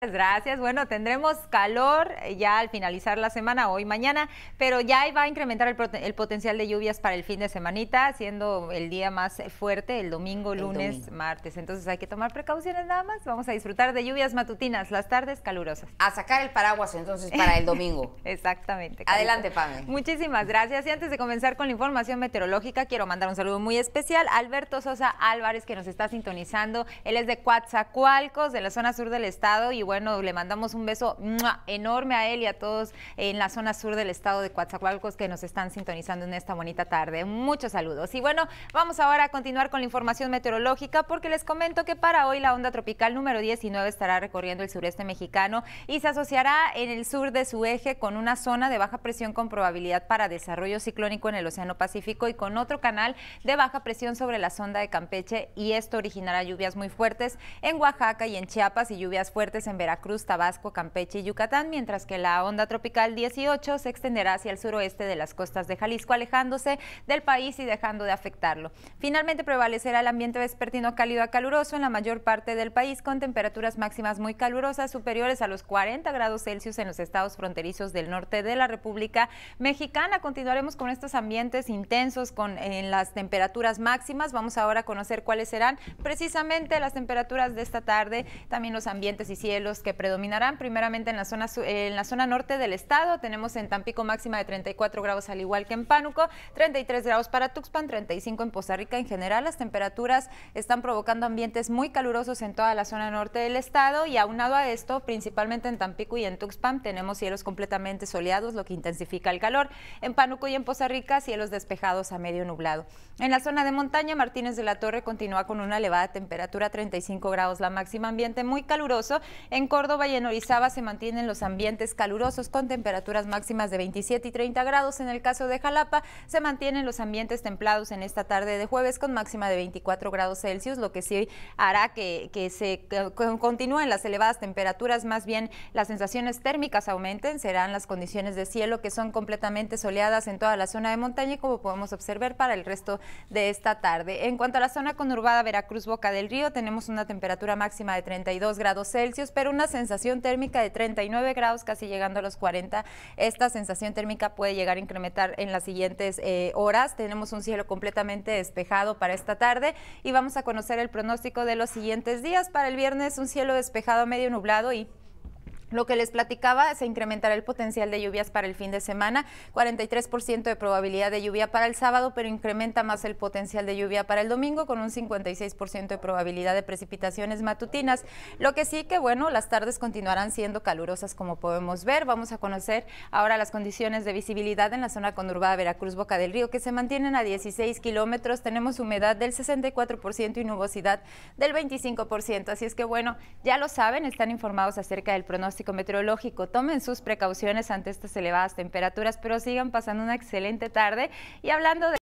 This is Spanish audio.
Gracias. Bueno, tendremos calor eh, ya al finalizar la semana, hoy, mañana, pero ya va a incrementar el, potencial de lluvias para el fin de semanita, siendo el día más fuerte el domingo, lunes, martes. Entonces hay que tomar precauciones nada más. Vamos a disfrutar de lluvias matutinas, las tardes calurosas. A sacar el paraguas entonces para el domingo. Exactamente. Adelante, Pame. Muchísimas gracias. Y antes de comenzar con la información meteorológica, quiero mandar un saludo muy especial a Alberto Sosa Álvarez, que nos está sintonizando. Él es de Coatzacoalcos, de la zona sur del estado, y bueno, le mandamos un beso enorme a él y a todos en la zona sur del estado de Coatzacoalcos que nos están sintonizando en esta bonita tarde. Muchos saludos. Y bueno, vamos ahora a continuar con la información meteorológica porque les comento que para hoy la onda tropical número 19 estará recorriendo el sureste mexicano y se asociará en el sur de su eje con una zona de baja presión con probabilidad para desarrollo ciclónico en el Océano Pacífico y con otro canal de baja presión sobre la sonda de Campeche y esto originará lluvias muy fuertes en Oaxaca y en Chiapas y lluvias fuertes en Veracruz, Tabasco, Campeche y Yucatán, mientras que la onda tropical 18 se extenderá hacia el suroeste de las costas de Jalisco, alejándose del país y dejando de afectarlo. Finalmente prevalecerá el ambiente vespertino cálido a caluroso en la mayor parte del país, con temperaturas máximas muy calurosas superiores a los 40 grados Celsius en los estados fronterizos del norte de la República Mexicana. Continuaremos con estos ambientes intensos con, en las temperaturas máximas. Vamos ahora a conocer cuáles serán precisamente las temperaturas de esta tarde, también los ambientes y cielos que predominarán. Primeramente en la, zona, en la zona norte del estado tenemos en Tampico máxima de 34 grados al igual que en Pánuco, 33 grados para Tuxpan, 35 en Poza Rica. En general las temperaturas están provocando ambientes muy calurosos en toda la zona norte del estado y aunado a esto, principalmente en Tampico y en Tuxpan tenemos cielos completamente soleados, lo que intensifica el calor. En Pánuco y en Poza Rica cielos despejados a medio nublado. En la zona de montaña Martínez de la Torre continúa con una elevada temperatura, 35 grados la máxima, ambiente muy caluroso. En Córdoba y en Orizaba se mantienen los ambientes calurosos con temperaturas máximas de 27 y 30 grados. En el caso de Jalapa se mantienen los ambientes templados en esta tarde de jueves con máxima de 24 grados Celsius, lo que sí hará que, se continúen las elevadas temperaturas, más bien las sensaciones térmicas aumenten, serán las condiciones de cielo que son completamente soleadas en toda la zona de montaña y como podemos observar para el resto de esta tarde. En cuanto a la zona conurbada Veracruz-Boca del Río, tenemos una temperatura máxima de 32 grados Celsius, pero una sensación térmica de 39 grados, casi llegando a los 40. Esta sensación térmica puede llegar a incrementar en las siguientes eh, horas. Tenemos un cielo completamente despejado para esta tarde y vamos a conocer el pronóstico de los siguientes días. Para el viernes, un cielo despejado medio nublado y lo que les platicaba, se incrementará el potencial de lluvias para el fin de semana, 43% de probabilidad de lluvia para el sábado, pero incrementa más el potencial de lluvia para el domingo con un 56% de probabilidad de precipitaciones matutinas. Lo que sí que, bueno, las tardes continuarán siendo calurosas como podemos ver. Vamos a conocer ahora las condiciones de visibilidad en la zona conurbada Veracruz Boca del Río, que se mantienen a 16 kilómetros. Tenemos humedad del 64% y nubosidad del 25%. Así es que, bueno, ya lo saben, están informados acerca del pronóstico meteorológico. Tomen sus precauciones ante estas elevadas temperaturas, pero sigan pasando una excelente tarde. Y hablando de